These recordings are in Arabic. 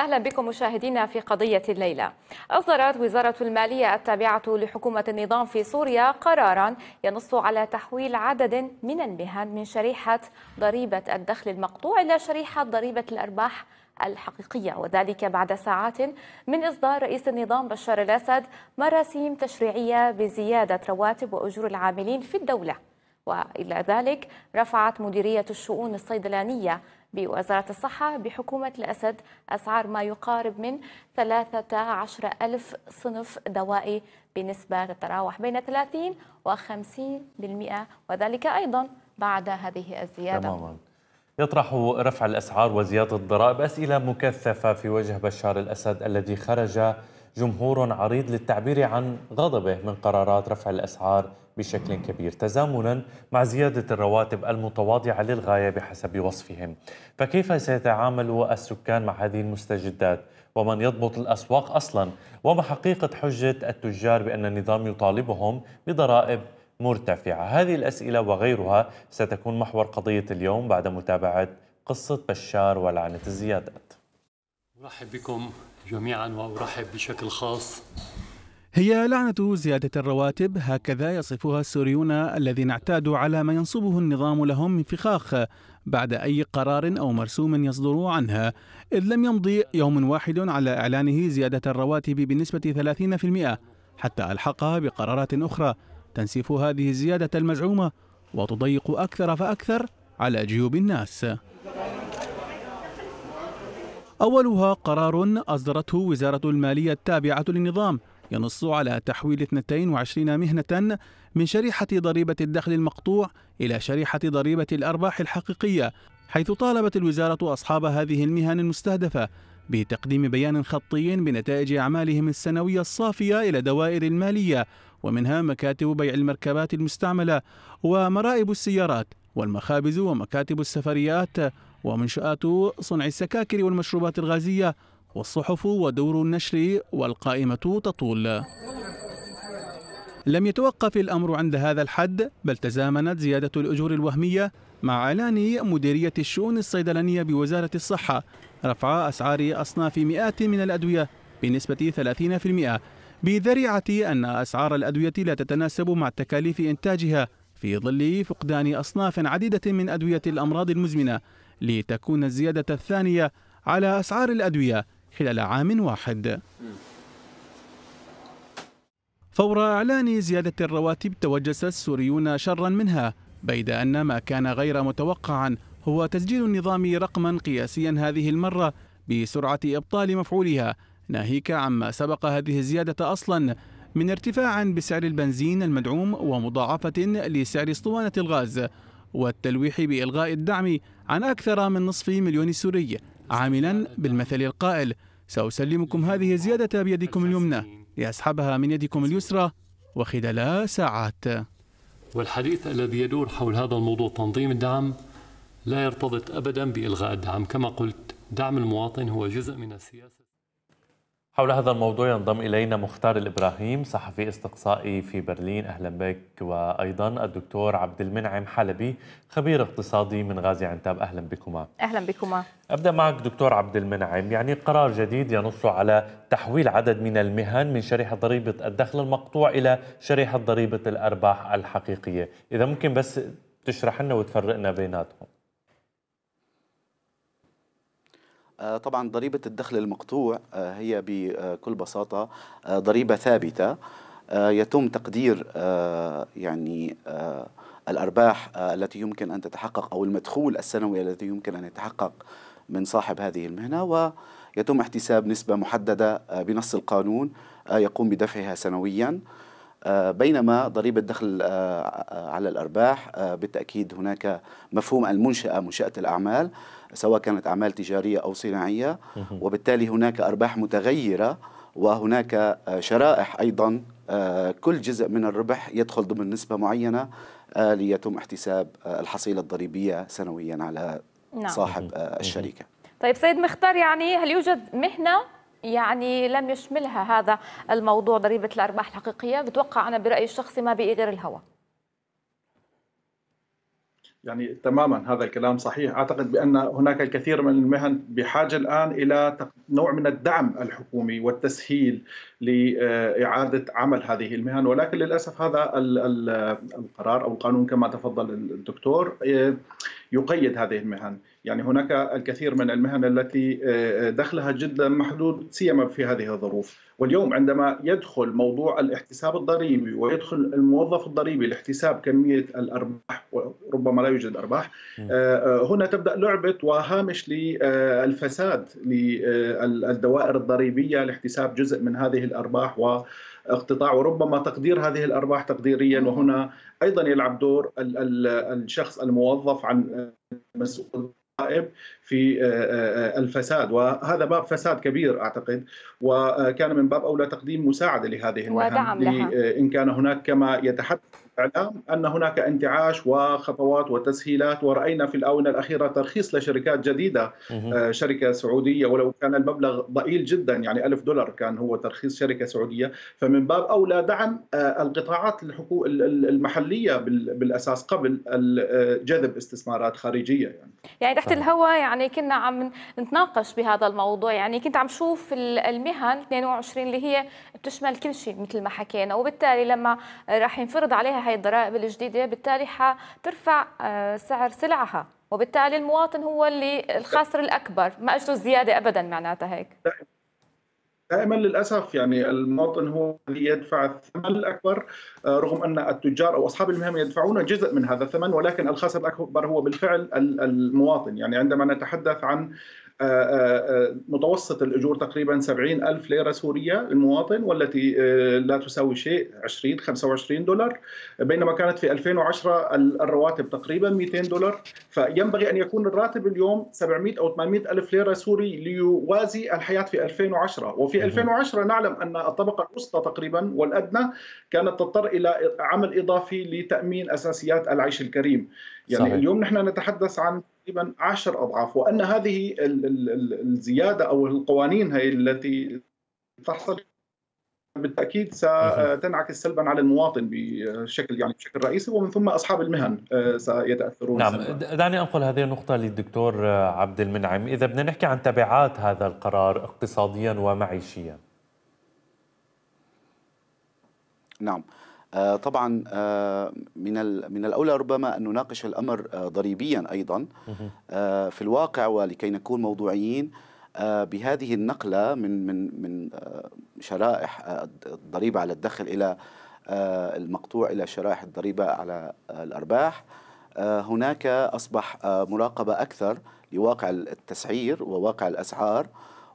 أهلا بكم مشاهدينا في قضية الليلة أصدرت وزارة المالية التابعة لحكومة النظام في سوريا قرارا ينص على تحويل عدد من المهن من شريحة ضريبة الدخل المقطوع إلى شريحة ضريبة الأرباح الحقيقية وذلك بعد ساعات من إصدار رئيس النظام بشار الأسد مراسيم تشريعية بزيادة رواتب وأجور العاملين في الدولة وإلى ذلك رفعت مديرية الشؤون الصيدلانية بوزارة الصحة بحكومة الأسد أسعار ما يقارب من 13 ألف صنف دوائي بنسبة تتراوح بين 30 و 50% وذلك أيضا بعد هذه الزيادة تماما. يطرح رفع الأسعار وزيادة الضرائب أسئلة مكثفة في وجه بشار الأسد الذي خرج جمهور عريض للتعبير عن غضبه من قرارات رفع الأسعار بشكل كبير تزامنا مع زيادة الرواتب المتواضعة للغاية بحسب وصفهم فكيف سيتعامل السكان مع هذه المستجدات ومن يضبط الأسواق أصلا وما حقيقة حجة التجار بأن النظام يطالبهم بضرائب مرتفعة هذه الأسئلة وغيرها ستكون محور قضية اليوم بعد متابعة قصة بشار ولعنة الزيادات أرحب بكم جميعا وأرحب بشكل خاص هي لعنة زيادة الرواتب هكذا يصفها السوريون الذين اعتادوا على ما ينصبه النظام لهم من فخاخ بعد أي قرار أو مرسوم يصدر عنها إذ لم يمضي يوم واحد على إعلانه زيادة الرواتب بنسبة 30% حتى ألحقها بقرارات أخرى تنسف هذه الزيادة المزعومة وتضيق أكثر فأكثر على جيوب الناس أولها قرار أصدرته وزارة المالية التابعة للنظام ينص على تحويل 22 مهنة من شريحة ضريبة الدخل المقطوع إلى شريحة ضريبة الأرباح الحقيقية حيث طالبت الوزارة أصحاب هذه المهن المستهدفة بتقديم بيان خطي بنتائج أعمالهم السنوية الصافية إلى دوائر المالية ومنها مكاتب بيع المركبات المستعملة ومرائب السيارات والمخابز ومكاتب السفريات ومنشآت صنع السكاكر والمشروبات الغازية والصحف ودور النشر والقائمة تطول لم يتوقف الأمر عند هذا الحد بل تزامنت زيادة الأجور الوهمية مع إعلان مديرية الشؤون الصيدلانية بوزارة الصحة رفع أسعار أصناف مئات من الأدوية بنسبة 30% بذريعة أن أسعار الأدوية لا تتناسب مع تكاليف إنتاجها في ظل فقدان أصناف عديدة من أدوية الأمراض المزمنة لتكون الزيادة الثانية على أسعار الأدوية خلال عام واحد فور إعلان زيادة الرواتب توجس السوريون شرا منها بيد أن ما كان غير متوقعا هو تسجيل النظام رقما قياسيا هذه المرة بسرعة إبطال مفعولها ناهيك عما سبق هذه الزيادة أصلا من ارتفاع بسعر البنزين المدعوم ومضاعفة لسعر اسطوانة الغاز والتلويح بإلغاء الدعم عن أكثر من نصف مليون سوري عاملا بالمثل القائل سأسلمكم هذه الزيادة بيدكم اليمنى لأسحبها من يدكم اليسرى وخلال ساعات والحديث الذي يدور حول هذا الموضوع تنظيم الدعم لا يرتبط أبدا بإلغاء الدعم كما قلت دعم المواطن هو جزء من السياسة حول هذا الموضوع ينضم إلينا مختار الإبراهيم صحفي استقصائي في برلين أهلا بك وأيضا الدكتور عبد المنعم حلبي خبير اقتصادي من غازي عنتاب أهلا بكما أهلا بكما أبدأ معك دكتور عبد المنعم يعني قرار جديد ينص على تحويل عدد من المهن من شريحة ضريبة الدخل المقطوع إلى شريحة ضريبة الأرباح الحقيقية إذا ممكن بس تشرح لنا وتفرقنا بيناتهم آه، طبعا ضريبة الدخل المقطوع آه، هي بكل آه، بساطة ضريبة ثابتة يتم تقدير يعني الأرباح التي يمكن أن تتحقق أو المدخول السنوي الذي يمكن أن يتحقق من صاحب هذه المهنة ويتم احتساب نسبة محددة بنص القانون يقوم بدفعها سنوياً آه، بينما ضريبة دخل آه، آه، على الأرباح بالتأكيد هناك مفهوم المنشأة منشأة الأعمال سواء كانت أعمال تجارية أو صناعية وبالتالي هناك أرباح متغيرة وهناك شرائح أيضا كل جزء من الربح يدخل ضمن نسبة معينة ليتم احتساب الحصيلة الضريبية سنويا على نعم. صاحب الشركة طيب سيد مختار يعني هل يوجد مهنة يعني لم يشملها هذا الموضوع ضريبة الأرباح الحقيقية بتوقع أنا برأيي الشخصي ما بقي غير الهوى يعني تماما هذا الكلام صحيح اعتقد بان هناك الكثير من المهن بحاجه الان الى نوع من الدعم الحكومي والتسهيل لاعاده عمل هذه المهن ولكن للاسف هذا القرار او القانون كما تفضل الدكتور إيه، يقيد هذه المهن يعني هناك الكثير من المهن التي آه، آه، دخلها جدا محدود سيما في هذه الظروف واليوم عندما يدخل موضوع الاحتساب الضريبي ويدخل الموظف الضريبي لاحتساب كمية الأرباح وربما لا يوجد أرباح آه، هنا تبدأ لعبة وهامش للفساد للدوائر الضريبية لاحتساب جزء من هذه الأرباح و اقتطاع وربما تقدير هذه الارباح تقديريا وهنا ايضا يلعب دور الشخص الموظف عن مسؤول الضرائب في آه، آه، آه، الفساد وهذا باب فساد كبير اعتقد وكان من باب اولى تقديم مساعده لهذه المهام ودعم لها. ان كان هناك كما يتحدث الاعلام ان هناك انتعاش وخطوات وتسهيلات وراينا في الاونه الاخيره ترخيص لشركات جديده آه، شركه سعوديه ولو كان المبلغ ضئيل جدا يعني ألف دولار كان هو ترخيص شركه سعوديه فمن باب اولى دعم آه، القطاعات المحليه بالاساس قبل آه، جذب استثمارات خارجيه يعني يعني تحت الهواء يعني كنا عم نتناقش بهذا الموضوع يعني كنت عم شوف المهن 22 اللي هي بتشمل كل شيء مثل ما حكينا وبالتالي لما راح ينفرض عليها هي الضرائب الجديده بالتالي حترفع آه، سعر سلعها وبالتالي المواطن هو اللي الخاسر الاكبر ما اجته زياده ابدا معناتها هيك دائما للاسف يعني المواطن هو الذي يدفع الثمن الاكبر آه، رغم ان التجار او اصحاب المهام يدفعون جزء من هذا الثمن ولكن الخاسر الاكبر هو بالفعل المواطن يعني عندما نتحدث عن آه، آه، آه، متوسط الأجور تقريبا 70 ألف ليرة سورية للمواطن والتي لا تساوي شيء 20 25 دولار بينما كانت في 2010 الرواتب تقريبا 200 دولار فينبغي أن يكون الراتب اليوم 700 أو 800 ألف ليرة سوري ليوازي الحياة في 2010 وفي 2010 نعلم أن الطبقة الوسطى تقريبا والأدنى كانت تضطر إلى عمل إضافي لتأمين أساسيات العيش الكريم يعني صحيح. اليوم نحن نتحدث عن تقريبا 10 اضعاف وان هذه الزياده او القوانين هي التي تحصل بالتاكيد ستنعكس سلبا على المواطن بشكل يعني بشكل رئيسي ومن ثم اصحاب المهن آه، سيتاثرون نعم سلبا. دعني انقل هذه النقطه للدكتور آه، عبد المنعم اذا بدنا نحكي عن تبعات هذا القرار اقتصاديا ومعيشيا نعم آه، طبعا آه، من من الاولى ربما ان نناقش الامر آه، ضريبيا ايضا في الواقع ولكي نكون موضوعيين بهذه النقله من من من شرائح الضريبه على الدخل الى المقطوع الى شرائح الضريبه على الارباح هناك اصبح مراقبه اكثر لواقع التسعير وواقع الاسعار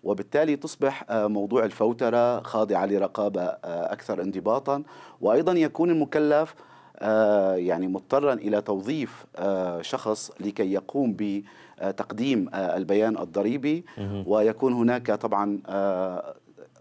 وبالتالي تصبح آه، موضوع الفوترة خاضعة لرقابة آه، أكثر انضباطا وأيضا يكون المكلف آه، يعني مضطرا الى توظيف شخص لكي يقوم بتقديم البيان الضريبي ويكون هناك طبعا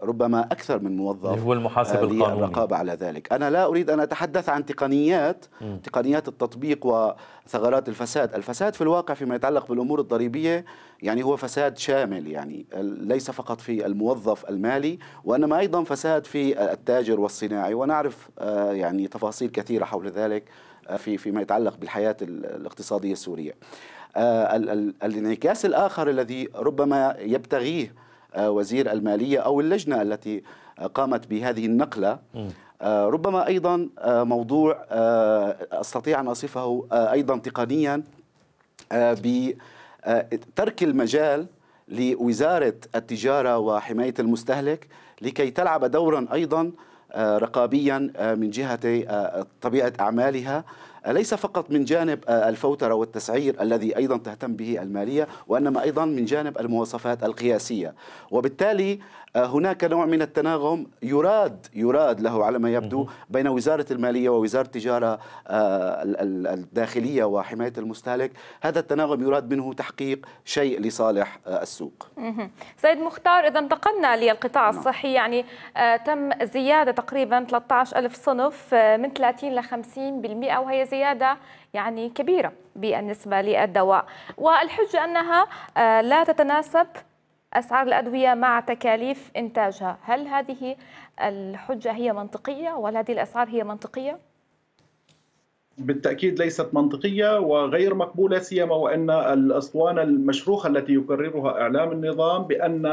ربما أكثر من موظف هو المحاسب آه، القانوني الرقابة على ذلك أنا لا أريد أن أتحدث عن تقنيات م. تقنيات التطبيق وثغرات الفساد الفساد في الواقع فيما يتعلق بالأمور الضريبية يعني هو فساد شامل يعني ليس فقط في الموظف المالي وإنما أيضا فساد في التاجر والصناعي ونعرف آه، يعني تفاصيل كثيرة حول ذلك آه، في فيما يتعلق بالحياة الاقتصادية السورية الانعكاس الآخر الذي ربما يبتغيه وزير المالية أو اللجنة التي قامت بهذه النقلة آه، ربما أيضا آه، موضوع آه، أستطيع أن أصفه أيضا تقنيا بترك المجال لوزارة التجارة وحماية المستهلك لكي تلعب دورا أيضا رقابيا من جهة طبيعة أعمالها ليس فقط من جانب آه، الفوترة والتسعير الذي أيضا تهتم به المالية وإنما أيضا من جانب المواصفات القياسية وبالتالي آه، هناك نوع من التناغم يراد يراد له على ما يبدو بين وزارة المالية ووزارة التجارة آه، الداخلية وحماية المستهلك هذا التناغم يراد منه تحقيق شيء لصالح السوق سيد مختار إذا انتقلنا للقطاع نعم. الصحي يعني تم زيادة تقريبا 13 ألف صنف من 30 ل 50% وهي زيادة زيادة يعني كبيرة بالنسبة للدواء والحجة أنها آه، لا تتناسب أسعار الأدوية مع تكاليف إنتاجها هل هذه الحجة هي منطقية وهل هذه الأسعار هي منطقية؟ بالتاكيد ليست منطقيه وغير مقبوله سيما وان الاسطوانه المشروخه التي يكررها اعلام النظام بان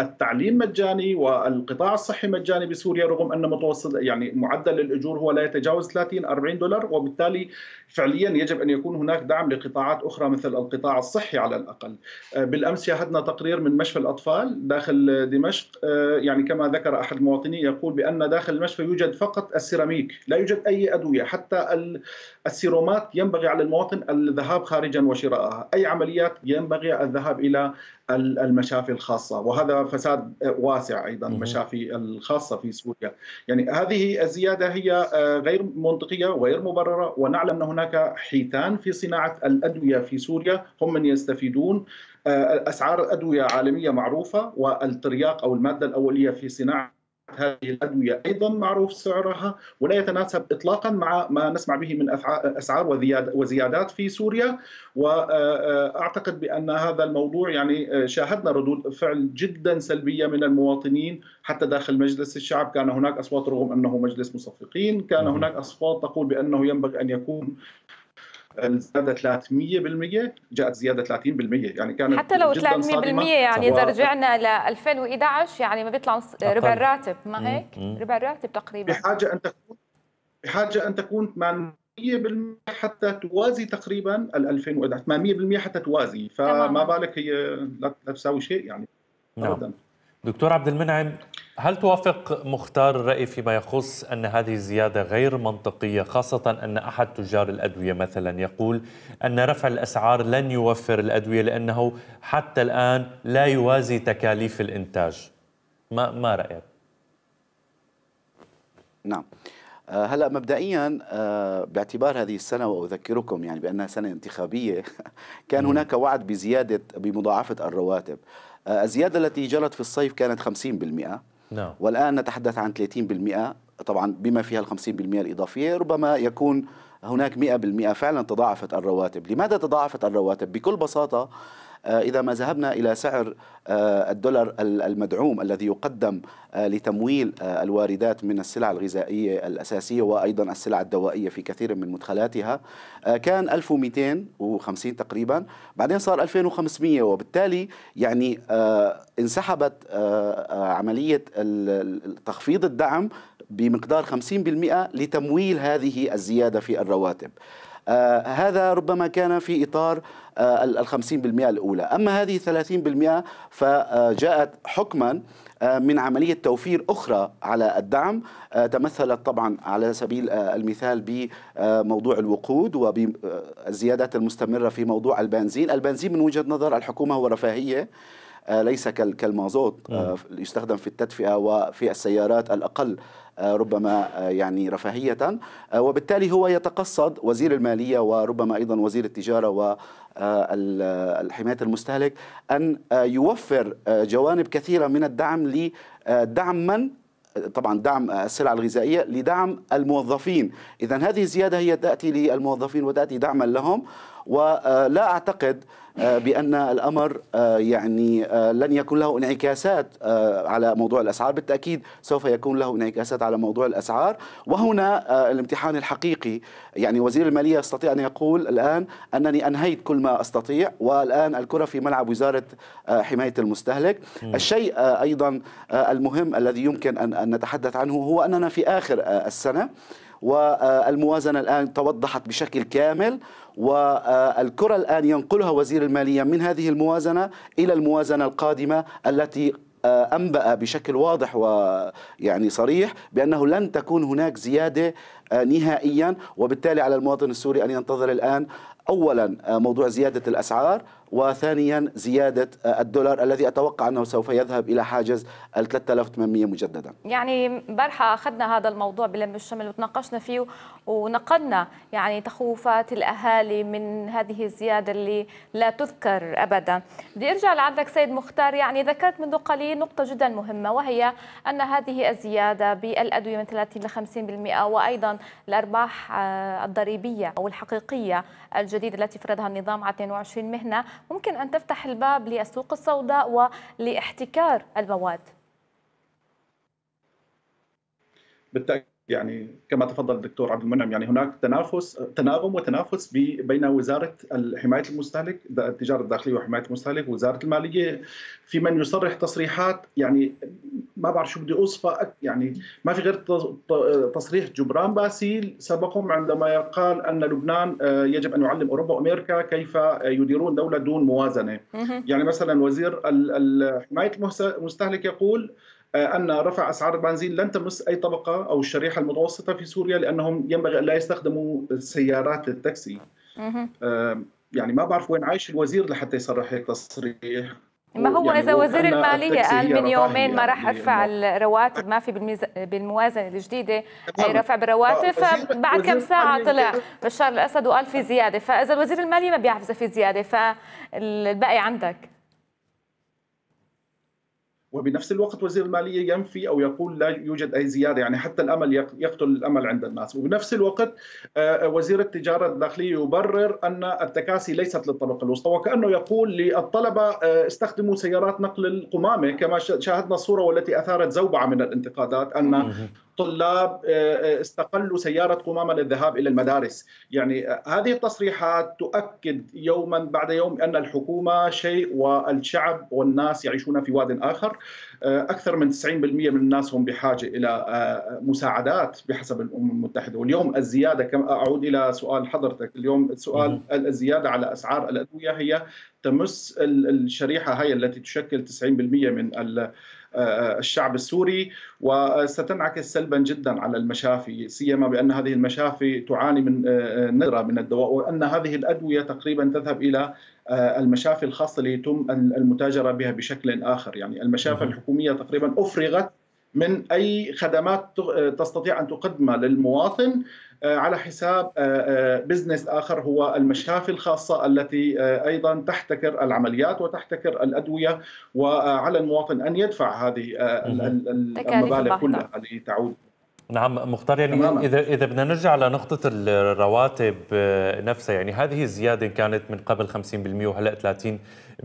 التعليم مجاني والقطاع الصحي مجاني بسوريا رغم ان متوسط يعني معدل الاجور هو لا يتجاوز 30 40 دولار وبالتالي فعليا يجب ان يكون هناك دعم لقطاعات اخرى مثل القطاع الصحي على الاقل. آه، بالامس شاهدنا تقرير من مشفى الاطفال داخل دمشق آه، يعني كما ذكر احد المواطنين يقول بان داخل المشفى يوجد فقط السيراميك، لا يوجد اي ادويه حتى ال السيرومات ينبغي على المواطن الذهاب خارجا وشراءها أي عمليات ينبغي الذهاب إلى المشافي الخاصة وهذا فساد واسع أيضا المشافي الخاصة في سوريا يعني هذه الزيادة هي آه، غير منطقية وغير مبررة ونعلم أن هناك حيتان في صناعة الأدوية في سوريا هم من يستفيدون آه، أسعار الأدوية عالمية معروفة والترياق أو المادة الأولية في صناعة هذه الأدوية أيضا معروف سعرها ولا يتناسب إطلاقا مع ما نسمع به من أسعار وزيادات في سوريا وأعتقد آه، آه، بأن هذا الموضوع يعني آه، شاهدنا ردود فعل جدا سلبية من المواطنين حتى داخل مجلس الشعب كان هناك أصوات رغم أنه مجلس مصفقين كان هناك أصوات تقول بأنه ينبغي أن يكون الزياده 300% جاءت زياده 30% يعني كانت حتى لو 300% يعني اذا رجعنا ل 2011 يعني ما بيطلع ربع الراتب ما هيك؟ ربع الراتب تقريبا بحاجه ان تكون بحاجه ان تكون 800% حتى توازي تقريبا ال 2011 800% حتى توازي فما بالك هي لا تساوي شيء يعني نعم. ابدا دكتور عبد المنعم هل توافق مختار الرأي فيما يخص أن هذه الزيادة غير منطقية خاصة أن أحد تجار الأدوية مثلا يقول أن رفع الأسعار لن يوفر الأدوية لأنه حتى الآن لا يوازي تكاليف الإنتاج ما, ما رأيك؟ نعم آه، هلا مبدئيا آه، باعتبار هذه السنه واذكركم يعني بانها سنه انتخابيه كان هناك وعد بزياده بمضاعفه الرواتب آه، الزياده التي جرت في الصيف كانت 50% نعم. والآن نتحدث عن 30% طبعا بما فيها ال 50% الإضافية ربما يكون هناك 100% فعلا تضاعفت الرواتب لماذا تضاعفت الرواتب؟ بكل بساطة آه، إذا ما ذهبنا إلى سعر آه، الدولار المدعوم الذي يقدم آه، لتمويل الواردات من السلع الغذائية الأساسية وأيضا السلع الدوائية في كثير من مدخلاتها كان 1250 تقريبا بعدين صار 2500 وبالتالي يعني انسحبت عملية تخفيض الدعم بمقدار 50% لتمويل هذه الزيادة في الرواتب آه، هذا ربما كان في إطار آه، الخمسين بالمئة الأولى أما هذه الثلاثين بالمئة فجاءت حكما آه، من عملية توفير أخرى على الدعم تمثلت طبعا على سبيل المثال بموضوع الوقود وبالزيادات المستمرة في موضوع البنزين البنزين من وجهة نظر الحكومة هو رفاهية آه، ليس كالمازوت آه، يستخدم في التدفئه وفي السيارات الاقل آه، ربما يعني رفاهية وبالتالي هو يتقصد وزير المالية وربما أيضا وزير التجارة و الحمايه المستهلك أن يوفر جوانب كثيرة من الدعم لدعم من طبعا دعم السلع الغذائيه لدعم الموظفين، اذا هذه الزياده هي تاتي للموظفين وتاتي دعما لهم ولا اعتقد آه، بأن الأمر آه، يعني آه، لن يكون له انعكاسات على موضوع الأسعار بالتأكيد سوف يكون له انعكاسات على موضوع الأسعار وهنا الامتحان الحقيقي يعني وزير المالية يستطيع أن يقول الآن أنني أنهيت كل ما أستطيع والآن الكرة في ملعب وزارة حماية المستهلك الشيء أيضا المهم الذي يمكن أن نتحدث عنه هو أننا في آخر السنة والموازنة الآن توضحت بشكل كامل والكرة الآن ينقلها وزير المالية من هذه الموازنة إلى الموازنة القادمة التي آه، أنبأ بشكل واضح ويعني صريح بأنه لن تكون هناك زيادة آه، نهائيا وبالتالي على المواطن السوري أن ينتظر الآن اولا آه، موضوع زياده الاسعار وثانيا زياده آه، الدولار الذي اتوقع انه سوف يذهب الى حاجز ال 3800 مجددا. يعني امبارحه اخذنا هذا الموضوع بلم الشمل وتناقشنا فيه ونقلنا يعني تخوفات الاهالي من هذه الزياده اللي لا تذكر ابدا. بدي ارجع لعندك سيد مختار يعني ذكرت منذ قليل نقطه جدا مهمه وهي ان هذه الزياده بالادويه من 30 ل 50% وايضا الأرباح آه، الضريبية أو الحقيقية الجديدة التي فرضها النظام على 22 مهنة ممكن أن تفتح الباب للسوق السوداء ولاحتكار المواد بالتأكيد يعني كما تفضل الدكتور عبد المنعم يعني هناك تنافس تناغم وتنافس بين وزاره حمايه المستهلك التجاره الداخليه وحمايه المستهلك ووزاره الماليه في من يصرح تصريحات يعني ما بعرف شو بدي اوصفها يعني ما في غير تصريح جبران باسيل سبقهم عندما قال ان لبنان آه، يجب ان يعلم اوروبا وامريكا كيف يديرون دوله دون موازنه يعني مثلا وزير حمايه المستهلك يقول آه، ان رفع اسعار البنزين لن تمس اي طبقه او الشريحه المتوسطه في سوريا لانهم ينبغي ان لا يستخدموا سيارات التاكسي آه، يعني ما بعرف وين عايش الوزير لحتى يصرح هيك تصريح ما هو يعني اذا وزير الماليه قال من يومين ما راح يعني ارفع الرواتب ما في بالميز... بالموازنه الجديده اي رفع بالرواتب آه، فبعد كم ساعه طلع بشار الاسد وقال في زياده فاذا وزير الماليه ما بيعرف اذا في زياده فالباقي عندك وبنفس الوقت وزير الماليه ينفي او يقول لا يوجد اي زياده يعني حتى الامل يقتل الامل عند الناس وبنفس الوقت آه، وزير التجاره الداخليه يبرر ان التكاسي ليست للطبقه الوسطى وكانه يقول للطلبه آه، استخدموا سيارات نقل القمامه كما شاهدنا الصوره والتي اثارت زوبعه من الانتقادات ان طلاب آه، آه، استقلوا سيارة قمامة للذهاب إلى المدارس يعني آه، هذه التصريحات تؤكد يوما بعد يوم أن الحكومة شيء والشعب والناس يعيشون في واد آخر أكثر من 90% من الناس هم بحاجة إلى مساعدات بحسب الأمم المتحدة واليوم الزيادة كما أعود إلى سؤال حضرتك اليوم السؤال الزيادة على أسعار الأدوية هي تمس الشريحة هي التي تشكل 90% من آه، الشعب السوري وستنعكس سلبا جدا على المشافي سيما بان هذه المشافي تعاني من آه، آه، ندره من الدواء وان هذه الادويه تقريبا تذهب الى المشافي الخاصه اللي يتم المتاجره بها بشكل اخر يعني المشافي الحكوميه تقريبا افرغت من اي خدمات تستطيع ان تقدمها للمواطن آه، على حساب بزنس آه، آه، اخر هو المشافي الخاصه التي ايضا تحتكر العمليات وتحتكر الادويه وعلى المواطن ان يدفع هذه المبالغ كلها التي تعود نعم مختار يعني تماما. اذا اذا بدنا نرجع لنقطه الرواتب آه، نفسها يعني هذه الزياده كانت من قبل 50% وهلا 30%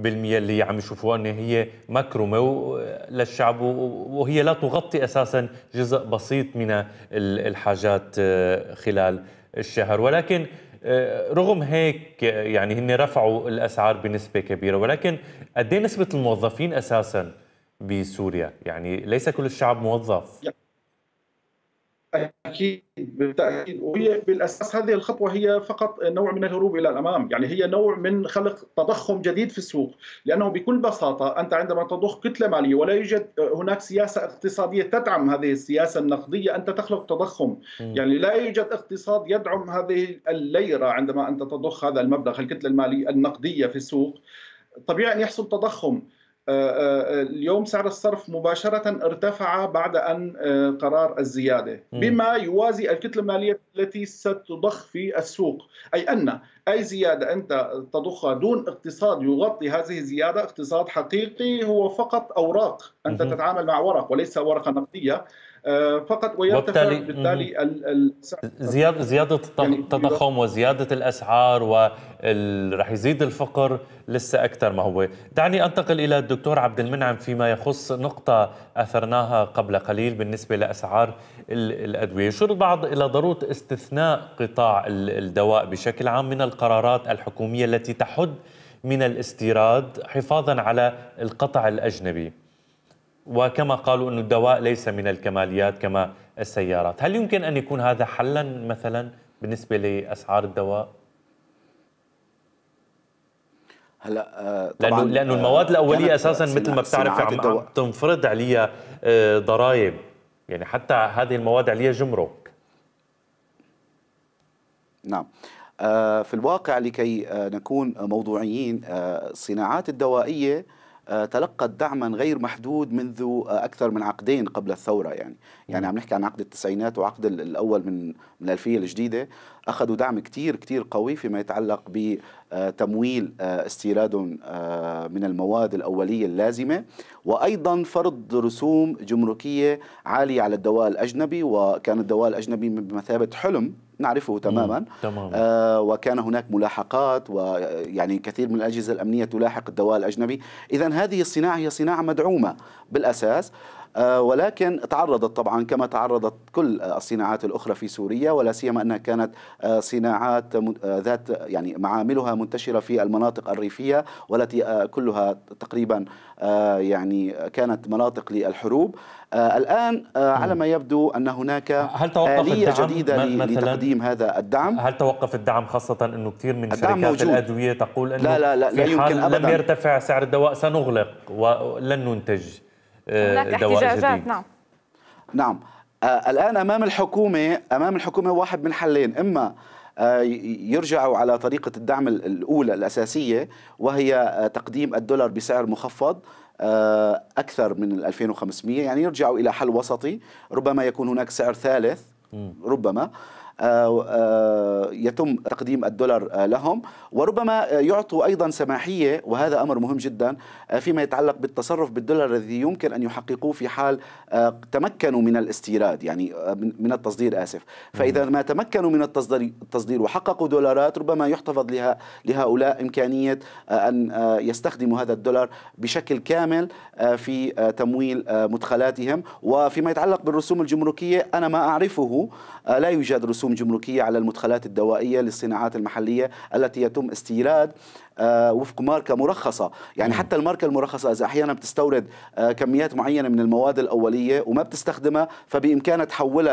اللي عم يشوفوها ان هي مكرمه آه، للشعب وهي لا تغطي اساسا جزء بسيط من الحاجات آه، خلال الشهر ولكن رغم هيك يعني هن رفعوا الاسعار بنسبه كبيره ولكن قد إيه نسبه الموظفين اساسا بسوريا يعني ليس كل الشعب موظف أكيد بالتأكيد وهي بالأساس هذه الخطوة هي فقط نوع من الهروب إلى الأمام يعني هي نوع من خلق تضخم جديد في السوق لأنه بكل بساطة أنت عندما تضخ كتلة مالية ولا يوجد هناك سياسة اقتصادية تدعم هذه السياسة النقدية أنت تخلق تضخم م. يعني لا يوجد اقتصاد يدعم هذه الليرة عندما أنت تضخ هذا المبلغ الكتلة المالية النقدية في السوق طبيعي أن يحصل تضخم آه، آه، آه، اليوم سعر الصرف مباشرة ارتفع بعد أن قرار الزيادة بما يوازي الكتلة المالية التي ستضخ في السوق أي أن أي زيادة أنت تضخها دون اقتصاد يغطي هذه الزيادة اقتصاد حقيقي هو فقط أوراق أنت تتعامل مع ورق وليس ورقة نقدية آه، فقط ويرتفع وبالتالي, بالتالي زيادة, زيادة يعني التضخم وزيادة الأسعار ورح يزيد الفقر لسه أكثر ما هو دعني أنتقل إلى الدكتور عبد المنعم فيما يخص نقطة أثرناها قبل قليل بالنسبة لأسعار الأدوية يشير البعض إلى ضرورة استثناء قطاع الدواء بشكل عام من القرارات الحكومية التي تحد من الاستيراد حفاظا على القطع الأجنبي وكما قالوا أن الدواء ليس من الكماليات كما السيارات هل يمكن أن يكون هذا حلا مثلا بالنسبة لأسعار الدواء؟ هلا آه، طبعا لانه آه، لانه المواد الاوليه اساسا مثل ما بتعرف عم, عم تنفرض عليها آه، ضرائب يعني حتى هذه المواد عليها جمرك نعم في الواقع لكي نكون موضوعيين الصناعات الدوائيه آه، تلقت دعما غير محدود منذ آه، اكثر من عقدين قبل الثوره يعني يعني عم نحكي عن عقد التسعينات وعقد الاول من من الالفيه الجديده اخذوا دعم كثير كثير قوي فيما يتعلق بتمويل آه، استيرادهم من المواد الاوليه اللازمه وايضا فرض رسوم جمركيه عاليه على الدواء الاجنبي وكان الدواء الاجنبي بمثابه حلم نعرفه تماما تمام. آه وكان هناك ملاحقات ويعني كثير من الأجهزة الأمنية تلاحق الدواء الأجنبي إذا هذه الصناعة هي صناعة مدعومة بالأساس آه، ولكن تعرضت طبعا كما تعرضت كل الصناعات الاخرى في سوريا ولا سيما انها كانت آه، صناعات آه، ذات يعني معاملها منتشره في المناطق الريفيه والتي كلها تقريبا يعني كانت مناطق للحروب الان على ما يبدو ان هناك هل توقف آلية الدعم جديده لتقديم هذا الدعم هل توقف الدعم خاصه انه كثير من شركات موجود. الادويه تقول انه لا لا لا, لا يمكن أبداً. لم يرتفع سعر الدواء سنغلق ولن ننتج هناك آه، احتجاجات نعم نعم آه، الان امام الحكومه امام الحكومه واحد من حلين اما آه، يرجعوا على طريقة الدعم الأولى الأساسية وهي تقديم الدولار بسعر مخفض أكثر من 2500 يعني يرجعوا إلى حل وسطي ربما يكون هناك سعر ثالث ربما آه، آه، يتم تقديم الدولار آه، لهم وربما يعطوا أيضا سماحية وهذا أمر مهم جدا فيما يتعلق بالتصرف بالدولار الذي يمكن أن يحققوه في حال تمكنوا من الاستيراد يعني من التصدير آسف فإذا ما تمكنوا من التصدير وحققوا دولارات ربما يحتفظ لها لهؤلاء إمكانية أن يستخدموا هذا الدولار بشكل كامل في تمويل مدخلاتهم وفيما يتعلق بالرسوم الجمركية أنا ما أعرفه لا يوجد رسوم جمركية على المدخلات الدوائية للصناعات المحلية التي يتم استيراد آه، وفق ماركه مرخصه يعني حتى الماركه المرخصه اذا احيانا بتستورد آه، كميات معينه من المواد الاوليه وما بتستخدمها فبامكانها تحولها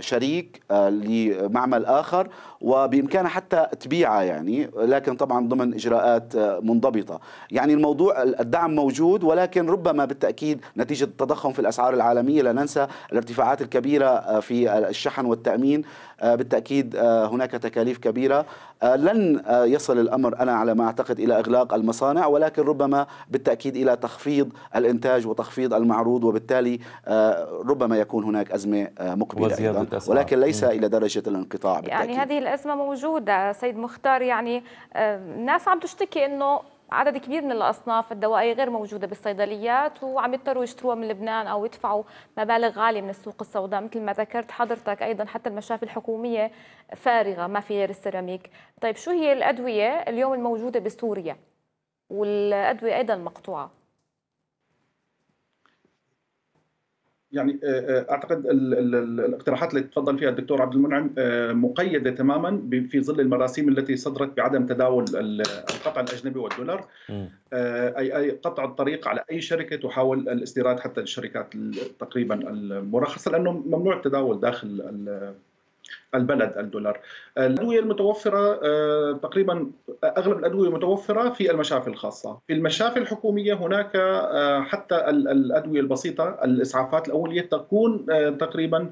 لشريك آه، لمعمل اخر وبامكانها حتى تبيعها يعني لكن طبعا ضمن اجراءات منضبطه يعني الموضوع الدعم موجود ولكن ربما بالتاكيد نتيجه التضخم في الاسعار العالميه لا ننسى الارتفاعات الكبيره في الشحن والتامين بالتاكيد هناك تكاليف كبيره آه، لن آه، يصل الأمر أنا على ما أعتقد إلى إغلاق المصانع ولكن ربما بالتأكيد إلى تخفيض الإنتاج وتخفيض المعروض وبالتالي آه، ربما يكون هناك أزمة مقبلة أيضا ولكن ليس إلى درجة الانقطاع بالتأكيد. يعني هذه الأزمة موجودة سيد مختار يعني الناس عم تشتكي أنه عدد كبير من الاصناف الدوائيه غير موجوده بالصيدليات وعم يضطروا يشتروها من لبنان او يدفعوا مبالغ غاليه من السوق السوداء مثل ما ذكرت حضرتك ايضا حتى المشافي الحكوميه فارغه ما في غير السيراميك طيب شو هي الادويه اليوم الموجوده بسوريا والادويه ايضا مقطوعه يعني آه، آه، اعتقد الاقتراحات التي تفضل فيها الدكتور عبد المنعم آه، مقيده تماما في ظل المراسيم التي صدرت بعدم تداول القطع الاجنبي والدولار اي اي قطع الطريق على اي شركه تحاول الاستيراد حتى الشركات تقريبا المرخصه لانه ممنوع التداول داخل البلد الدولار الأدوية المتوفرة آه، تقريبا أغلب الأدوية المتوفرة في المشافي الخاصة في المشافي الحكومية هناك آه، حتى الأدوية البسيطة الإسعافات الأولية تكون آه، تقريبا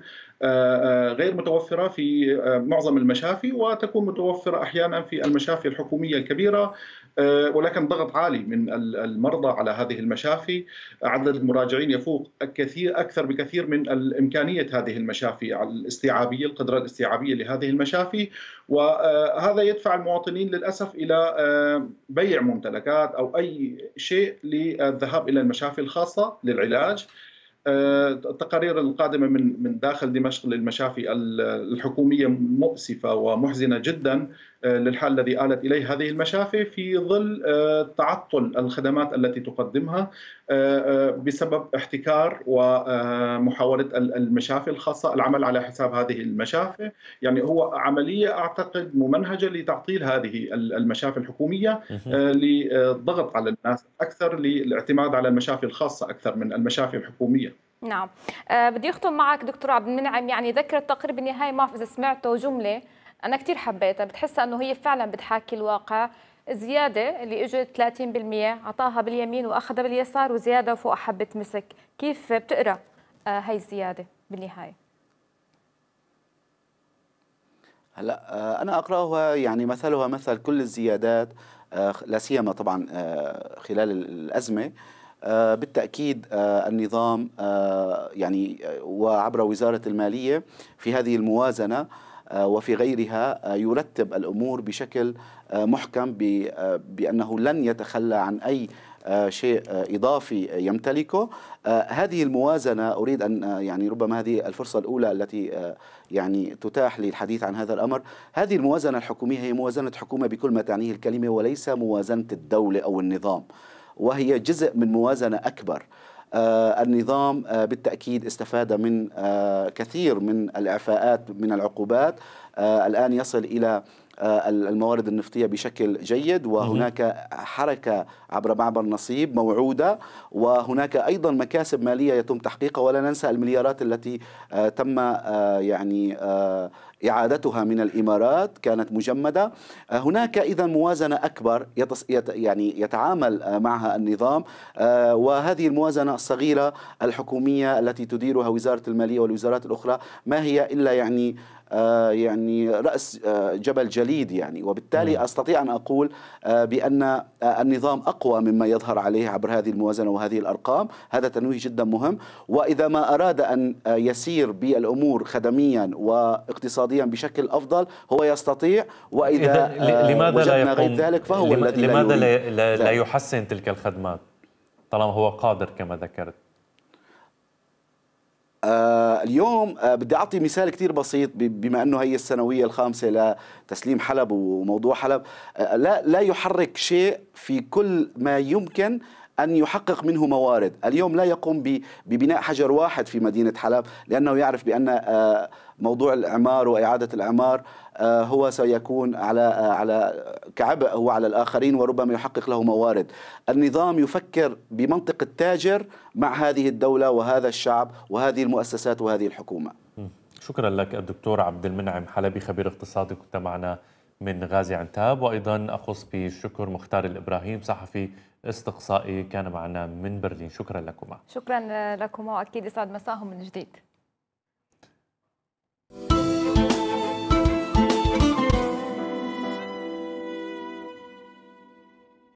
غير متوفرة في معظم المشافي وتكون متوفرة أحيانا في المشافي الحكومية الكبيرة آه، ولكن ضغط عالي من المرضى على هذه المشافي عدد المراجعين يفوق كثير اكثر بكثير من امكانيه هذه المشافي الاستيعابيه القدره الاستيعابيه لهذه المشافي وهذا يدفع المواطنين للاسف الى آه، بيع ممتلكات او اي شيء للذهاب الى المشافي الخاصه للعلاج التقارير آه، القادمه من من داخل دمشق للمشافي الحكوميه مؤسفه ومحزنه جدا آه، للحال الذي آلت إليه هذه المشافي في ظل آه، تعطل الخدمات التي تقدمها آه، بسبب احتكار ومحاولة المشافي الخاصة العمل على حساب هذه المشافي يعني هو عملية أعتقد ممنهجة لتعطيل هذه المشافي الحكومية للضغط على الناس أكثر للاعتماد على المشافي الخاصة أكثر من المشافي الحكومية نعم بدي أختم معك دكتور عبد المنعم يعني ذكرت تقريبا نهاية ما إذا سمعته جملة انا كثير حبيتها بتحس انه هي فعلا بتحاكي الواقع زيادة اللي اجت 30% عطاها باليمين واخذها باليسار وزيادة فوق حبة مسك، كيف بتقرا آه، هاي الزيادة بالنهاية؟ هلا آه، انا اقراها يعني مثلها مثل كل الزيادات آه، لا سيما طبعا خلال الازمه بالتاكيد النظام يعني وعبر وزاره الماليه في هذه الموازنه آه، وفي غيرها آه، يرتب الأمور بشكل آه، محكم بأنه لن يتخلى عن أي شيء اضافي يمتلكه هذه الموازنه اريد ان يعني ربما هذه الفرصه الاولى التي يعني تتاح للحديث عن هذا الامر هذه الموازنه الحكوميه هي موازنه حكومه بكل ما تعنيه الكلمه وليس موازنه الدوله او النظام وهي جزء من موازنه اكبر آه، النظام آه، بالتأكيد استفاد من آه، كثير من الإعفاءات من العقوبات الآن يصل إلى آه، الموارد النفطيه بشكل جيد وهناك حركه عبر معبر نصيب موعوده وهناك ايضا مكاسب ماليه يتم تحقيقها ولا ننسى المليارات التي آه، تم آه، يعني اعادتها من الامارات كانت مجمده هناك اذا موازنه اكبر يتص... يت... يعني يتعامل معها النظام وهذه الموازنه الصغيره الحكوميه التي تديرها وزاره الماليه والوزارات الاخرى ما هي الا يعني آه، يعني رأس آه، جبل جليد يعني وبالتالي م. أستطيع أن أقول آه، بأن النظام أقوى مما يظهر عليه عبر هذه الموازنة وهذه الأرقام هذا تنويه جدا مهم وإذا ما أراد أن يسير بالأمور خدميا واقتصاديا بشكل أفضل هو يستطيع وإذا لماذا لا يقوم غير ذلك فهو لم الذي لماذا لا, لا, لا يحسن تلك الخدمات طالما هو قادر كما ذكرت آه اليوم آه بدي اعطي مثال كتير بسيط بما انه هي السنويه الخامسه لتسليم حلب وموضوع حلب آه لا لا يحرك شيء في كل ما يمكن أن يحقق منه موارد اليوم لا يقوم ببناء حجر واحد في مدينة حلب لأنه يعرف بأن آه، موضوع الإعمار وإعادة الإعمار آه، هو سيكون على آه، على كعبء هو على الآخرين وربما يحقق له موارد النظام يفكر بمنطق التاجر مع هذه الدولة وهذا الشعب وهذه المؤسسات وهذه الحكومة شكرا لك الدكتور عبد المنعم حلبي خبير اقتصادي كنت معنا من غازي عنتاب وايضا اخص بشكر مختار الابراهيم صحفي استقصائي كان معنا من برلين شكرا لكما شكرا لكما وأكيد يسعد مساهم من جديد